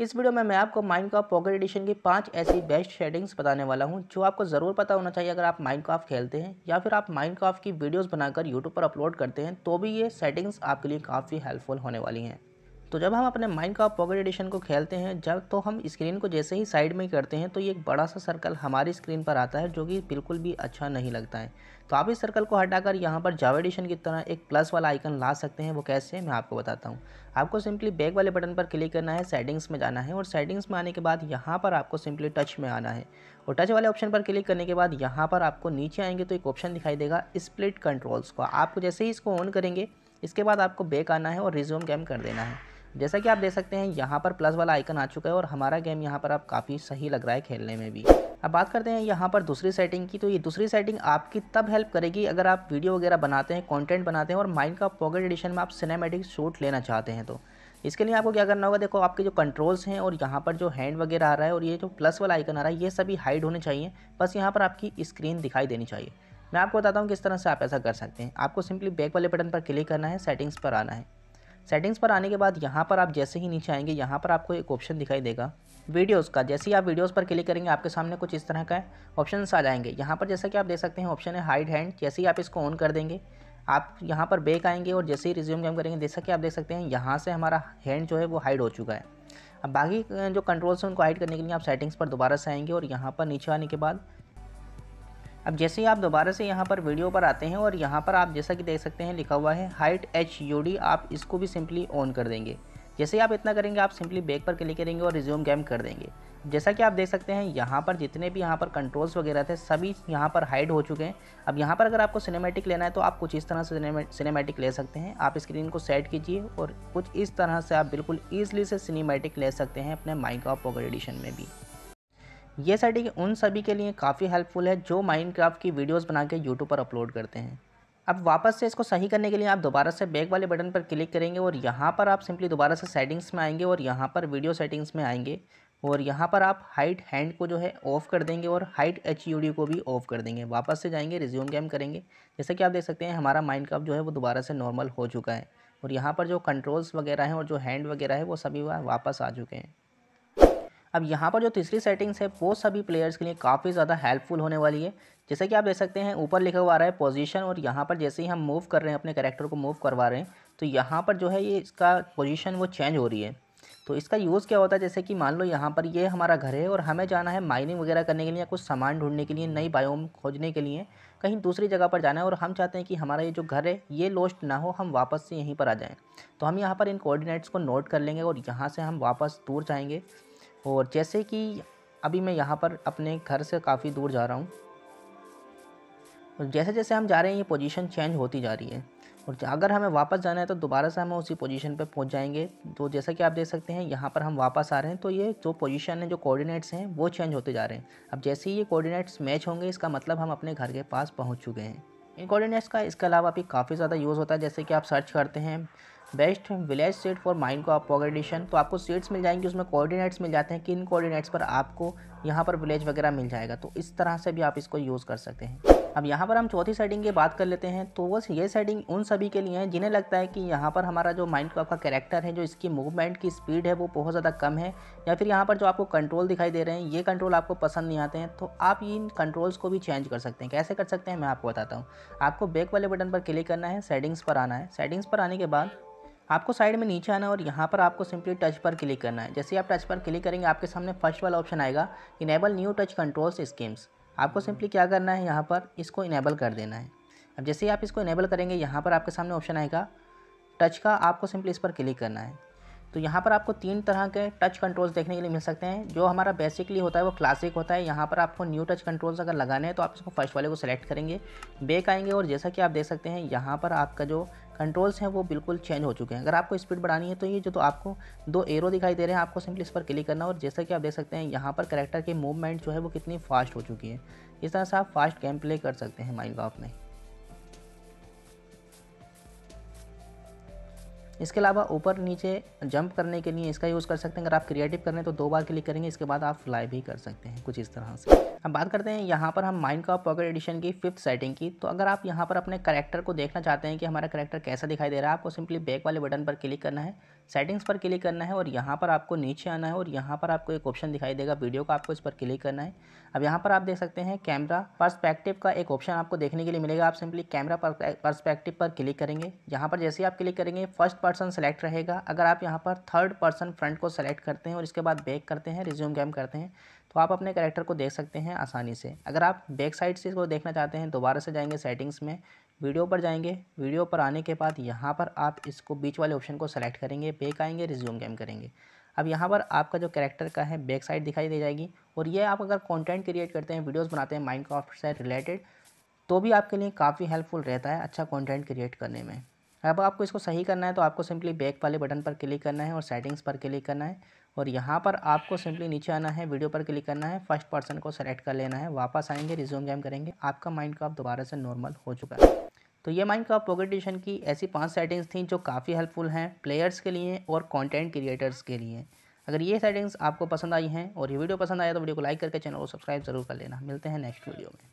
इस वीडियो में मैं आपको माइनक्राफ्ट पॉकेट एडिशन की पांच ऐसी बेस्ट शेडिंग्स बताने वाला हूं जो आपको ज़रूर पता होना चाहिए अगर आप माइनक्राफ्ट खेलते हैं या फिर आप माइनक्राफ्ट की वीडियोस बनाकर यूट्यूब पर अपलोड करते हैं तो भी ये सेटिंग्स आपके लिए काफ़ी हेल्पफुल होने वाली हैं तो जब हम अपने माइंड का पॉकेट एडिशन को खेलते हैं जब तो हम स्क्रीन को जैसे ही साइड में करते हैं तो ये एक बड़ा सा सर्कल हमारी स्क्रीन पर आता है जो कि बिल्कुल भी अच्छा नहीं लगता है तो आप इस सर्कल को हटाकर यहाँ पर जावा एडिशन की तरह एक प्लस वाला आइकन ला सकते हैं वो कैसे है मैं आपको बताता हूँ आपको सिंपली बैक वाले बटन पर क्लिक करना है सेटिंग्स में जाना है और सेटिंग्स में आने के बाद यहाँ पर आपको सिंपली टच में आना है और टच वाले ऑप्शन पर क्लिक करने के बाद यहाँ पर आपको नीचे आएंगे तो एक ऑप्शन दिखाई देगा स्प्लिट कंट्रोल्स का आपको जैसे ही इसको ऑन करेंगे इसके बाद आपको बैक आना है और रिज्यूम गेम कर देना है जैसा कि आप देख सकते हैं यहाँ पर प्लस वाला आइकन आ चुका है और हमारा गेम यहाँ पर आप काफ़ी सही लग रहा है खेलने में भी अब बात करते हैं यहाँ पर दूसरी सेटिंग की तो ये दूसरी सेटिंग आपकी तब हेल्प करेगी अगर आप वीडियो वगैरह बनाते हैं कंटेंट बनाते हैं और माइंड का पॉकेट एडिशन में आप सिनेमेटिक शूट लेना चाहते हैं तो इसके लिए आपको क्या करना होगा देखो आपके जो कंट्रोल्स हैं और यहाँ पर जो हैंड वगैरह आ रहा है और ये जो प्लस वाला आइकन आ रहा है ये सभी हाइड होने चाहिए बस यहाँ पर आपकी स्क्रीन दिखाई देनी चाहिए मैं आपको बताता हूँ किस तरह से आप ऐसा कर सकते हैं आपको सिंपली बैक वाले बटन पर क्लिक करना है सेटिंग्स पर आना है सेटिंग्स पर आने के बाद यहाँ पर आप जैसे ही नीचे आएंगे यहाँ पर आपको एक ऑप्शन दिखाई देगा वीडियोज़ का जैसे ही आप वीडियोज़ पर क्लिक करेंगे आपके सामने कुछ इस तरह का ऑप्शन आ जाएंगे यहाँ पर जैसा कि आप देख सकते हैं ऑप्शन है हाइड हैंड जैसे ही आप इसको ऑन कर देंगे आप यहाँ पर बेक आएंगे और जैसे ही रिज्यूम गेम करेंगे जैसा कि आप देख सकते हैं यहाँ से हमारा हैंड जो है वो हाइड हो चुका है अब बाकी जो कंट्रोल्स हैं उनको हाइड करने के लिए आप सेटिंग्स पर दोबारा से आएंगे और यहाँ पर नीचे आने के बाद अब जैसे ही आप दोबारा से यहाँ पर वीडियो पर आते हैं और यहाँ पर आप जैसा कि देख सकते हैं लिखा हुआ है हाइट एच यू डी आप इसको भी सिंपली ऑन कर देंगे जैसे ही आप इतना करेंगे आप सिंपली बैक पर क्लिक करेंगे और रिज्यूम गेम कर देंगे जैसा कि आप देख सकते हैं यहाँ पर जितने भी यहाँ पर कंट्रोल्स वगैरह थे सभी यहाँ पर हाइड हो चुके हैं अब यहाँ पर अगर आपको सिनेमैटिक लेना है तो आप कुछ इस तरह से सिनेमैटिक ले सकते हैं आप स्क्रीन को सेट कीजिए और कुछ इस तरह से आप बिल्कुल ईजिली से सिनेमैटिक ले सकते हैं अपने माइक ऑफ पॉकेट एडिशन में भी ये सेटिंग उन सभी के लिए काफ़ी हेल्पफुल है जो माइनक्राफ्ट की वीडियोस बना के यूट्यूब पर अपलोड करते हैं अब वापस से इसको सही करने के लिए आप दोबारा से बैक वाले बटन पर क्लिक करेंगे और यहाँ पर आप सिंपली दोबारा से सेटिंग्स में आएंगे और यहाँ पर वीडियो सेटिंग्स में आएंगे और यहाँ पर आप हाइट हैंड को जो है ऑफ़ कर देंगे और हाइट एच को भी ऑफ़ कर देंगे वापस से जाएंगे रिज्यूम गेम करेंगे जैसे कि आप देख सकते हैं हमारा माइंड काप जो है वो दोबारा से नॉर्मल हो चुका है और यहाँ पर जो कंट्रोल्स वगैरह हैं और जो हैंड वगैरह है वो सभी वापस आ चुके हैं अब यहाँ पर जो तीसरी सेटिंग्स है वो सभी प्लेयर्स के लिए काफ़ी ज़्यादा हेल्पफुल होने वाली है जैसे कि आप देख सकते हैं ऊपर लिखा हुआ आ रहा है पोजीशन और यहाँ पर जैसे ही हम मूव कर रहे हैं अपने कैरेक्टर को मूव करवा रहे हैं तो यहाँ पर जो है ये इसका पोजीशन वो चेंज हो रही है तो इसका यूज़ क्या होता है जैसे कि मान लो यहाँ पर ये हमारा घर है और हमें जाना है माइनिंग वगैरह करने के लिए कुछ सामान ढूंढने के लिए नई बायोम खोजने के लिए कहीं दूसरी जगह पर जाना है और हम चाहते हैं कि हमारा ये जो घर है ये लोस्ट ना हो हम वापस से यहीं पर आ जाएँ तो हम यहाँ पर इन कोऑर्डिनेट्स को नोट कर लेंगे और यहाँ से हम वापस दूर जाएंगे और जैसे कि अभी मैं यहाँ पर अपने घर से काफ़ी दूर जा रहा हूँ और जैसे जैसे हम जा रहे हैं ये पोजीशन चेंज होती जा रही है और अगर हमें वापस जाना है तो दोबारा से हम उसी पोजीशन पे पहुंच जाएंगे तो जैसा कि आप देख सकते हैं यहाँ पर हम वापस आ रहे हैं तो ये जो पोजीशन है जो कोऑर्डिनेट्स हैं वो चेंज होते जा रहे हैं अब जैसे ही ये कोऑर्डिनेट्स मैच होंगे इसका मतलब हम अपने घर के पास पहुँच चुके हैं इन कोऑर्डिनेट्स का इसके अलावा भी काफ़ी ज़्यादा यूज़ होता है जैसे कि आप सर्च करते हैं best village seed for mind को आप अपग्रेडेशन तो आपको सीट्स मिल जाएंगी उसमें कोऑर्डिनेट्स मिल जाते हैं किन कोऑर्डिनेट्स पर आपको यहाँ पर विलेज वगैरह मिल जाएगा तो इस तरह से भी आप इसको यूज़ कर सकते हैं अब यहाँ पर हम चौथी सेटिंग की बात कर लेते हैं तो बस ये सेटिंग उन सभी के लिए है जिन्हें लगता है कि यहाँ पर हमारा जो माइंड का आपका कैरेक्टर है जो इसकी मूवमेंट की स्पीड है वो बहुत ज़्यादा कम है या फिर यहाँ पर जो आपको कंट्रोल दिखाई दे रहे हैं ये कंट्रोल आपको पसंद नहीं आते हैं तो आप इन कंट्रोल्स को भी चेंज कर सकते हैं कैसे कर सकते हैं मैं आपको बताता हूँ आपको बैक वाले बटन पर क्लिक करना है सेटिंग्स पर आना है सेटिंग्स पर आने के बाद आपको साइड में नीचे आना और यहाँ पर आपको सिंपली टच पर क्लिक करना है जैसे आप टच पर क्लिक करेंगे आपके सामने फर्स्ट वाला ऑप्शन आएगा enable new touch controls schemes आपको सिंपली क्या करना है यहाँ पर इसको इनेबल कर देना है अब जैसे ही आप इसको इनेबल करेंगे यहाँ पर आपके सामने ऑप्शन आएगा टच का आपको सिंपली इस पर क्लिक करना है तो यहाँ पर आपको तीन तरह के टच कंट्रोल्स देखने के लिए मिल सकते हैं जो हमारा बेसिकली होता है वो क्लासिक होता है यहाँ पर आपको न्यू टच कंट्रोल्स अगर लगाने हैं तो आप इसको फर्स्ट वाले को सिलेक्ट करेंगे बेक आएंगे और जैसा कि आप देख सकते हैं यहाँ पर आपका जो कंट्रोल्स हैं वो बिल्कुल चेंज हो चुके हैं अगर आपको स्पीड बढ़ानी है तो ये जो तो आपको दो एरो दिखाई दे रहे हैं आपको सिंपली इस पर क्लिक करना और जैसा कि आप देख सकते हैं यहाँ पर करेक्टर की मूवमेंट जो है वो कितनी फास्ट हो चुकी है इस तरह से आप फास्ट गेम प्ले कर सकते हैं माइंड में इसके अलावा ऊपर नीचे जंप करने के लिए इसका यूज़ कर सकते हैं अगर आप क्रिएटिव करने तो दो बार क्लिक करेंगे इसके बाद आप फ्लाई भी कर सकते हैं कुछ इस तरह से अब बात करते हैं यहाँ पर हम माइंड का पॉकेट एडिशन की फिफ्थ सेटिंग की तो अगर आप यहाँ पर अपने करेक्टर को देखना चाहते हैं कि हमारा करेक्टर कैसा दिखाई दे रहा है आपको सिंपली बैक वाले बटन पर क्लिक करना है सेटिंग्स पर क्लिक करना है और यहाँ पर आपको नीचे आना है और यहाँ पर आपको एक ऑप्शन दिखाई देगा वीडियो का आपको इस पर क्लिक करना है अब यहाँ पर आप देख सकते हैं कैमरा पर्सपेक्टिव का एक ऑप्शन आपको देखने के लिए मिलेगा आप सिंपली कैमरा पर्सपेक्टिव पर क्लिक करेंगे यहाँ पर जैसे ही आप क्लिक करेंगे फर्स्ट पर्सन सेलेक्ट रहेगा अगर आप यहाँ पर थर्ड पर्सन फ्रंट को सेलेक्ट करते हैं और इसके बाद बैक करते हैं रिज्यूम गेम करते हैं तो आप अपने करेक्टर को देख सकते हैं आसानी से अगर आप बैक साइड से इसको देखना चाहते हैं दोबारा से जाएंगे सेटिंग्स में वीडियो पर जाएंगे वीडियो पर आने के बाद यहाँ पर आप इसको बीच वाले ऑप्शन को सेलेक्ट करेंगे बैक आएंगे रिज्यूम गेम करेंगे अब यहाँ पर आपका जो कैरेक्टर का है बैक साइड दिखाई दे जाएगी और ये आप अगर कंटेंट क्रिएट करते हैं वीडियोस बनाते हैं माइनक्राफ्ट से रिलेटेड तो भी आपके लिए काफ़ी हेल्पफुल रहता है अच्छा कॉन्टेंट क्रिएट करने में अब आपको इसको सही करना है तो आपको सिंपली बैक वाले बटन पर क्लिक करना है और सेटिंग्स पर क्लिक करना है और यहाँ पर आपको सिंपली नीचे आना है वीडियो पर क्लिक करना है फर्स्ट पर्सन को सेलेक्ट कर लेना है वापस आएंगे रिज्यूम गेम करेंगे आपका माइंड दोबारा से नॉर्मल हो चुका है तो ये माइंड क्राफ्ट पॉकेट की ऐसी पांच सेटिंग्स थी जो काफ़ी हेल्पफुल हैं प्लेयर्स के लिए और कंटेंट क्रिएटर्स के लिए अगर ये सेटिंग्स आपको पसंद आई हैं और ये वीडियो पसंद आया तो वीडियो को लाइक करके चैनल को सब्सक्राइब जरूर कर लेना मिलते हैं नेक्स्ट वीडियो में